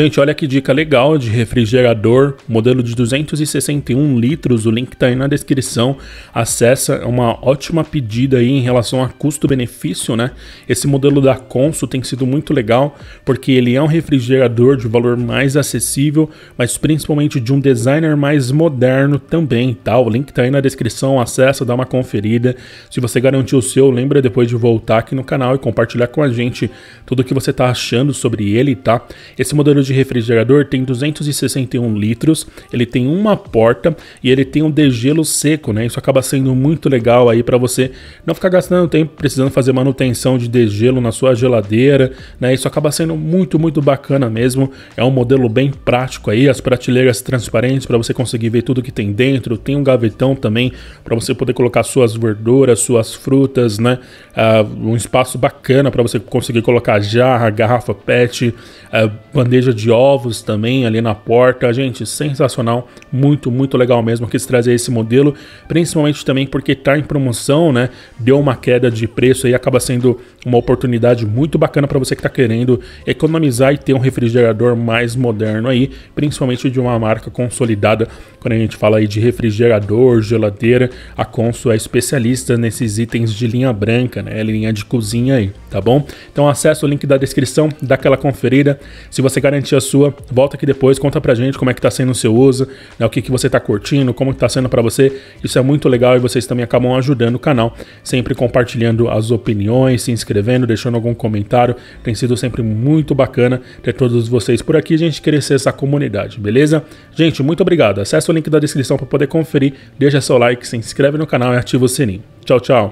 Gente, olha que dica legal de refrigerador, modelo de 261 litros, o link tá aí na descrição. Acessa, é uma ótima pedida aí em relação a custo-benefício, né? Esse modelo da Consul tem sido muito legal, porque ele é um refrigerador de valor mais acessível, mas principalmente de um designer mais moderno também, tá? O link tá aí na descrição, acessa, dá uma conferida. Se você garantiu o seu, lembra depois de voltar aqui no canal e compartilhar com a gente tudo o que você tá achando sobre ele, tá? Esse modelo de refrigerador tem 261 litros, ele tem uma porta e ele tem um degelo seco, né? Isso acaba sendo muito legal aí para você não ficar gastando tempo precisando fazer manutenção de degelo na sua geladeira, né? Isso acaba sendo muito, muito bacana mesmo. É um modelo bem prático aí, as prateleiras transparentes para você conseguir ver tudo que tem dentro, tem um gavetão também para você poder colocar suas verduras, suas frutas, né? Uh, um espaço bacana para você conseguir colocar jarra, garrafa PET, uh, bandeja bandeja de ovos também ali na porta. Gente, sensacional. Muito, muito legal mesmo que se trazer esse modelo. Principalmente também porque tá em promoção, né? Deu uma queda de preço e acaba sendo uma oportunidade muito bacana para você que está querendo economizar e ter um refrigerador mais moderno aí. Principalmente de uma marca consolidada. Quando a gente fala aí de refrigerador, geladeira, a Consul é especialista nesses itens de linha branca, né? Linha de cozinha aí, tá bom? Então acessa o link da descrição, dá aquela conferida. Se você a sua. Volta aqui depois, conta pra gente como é que tá sendo o seu uso, né, o que, que você tá curtindo, como que tá sendo para você. Isso é muito legal e vocês também acabam ajudando o canal, sempre compartilhando as opiniões, se inscrevendo, deixando algum comentário. Tem sido sempre muito bacana ter todos vocês por aqui, a gente crescer essa comunidade, beleza? Gente, muito obrigado. Acesse o link da descrição para poder conferir, deixa seu like, se inscreve no canal e ativa o sininho. Tchau, tchau.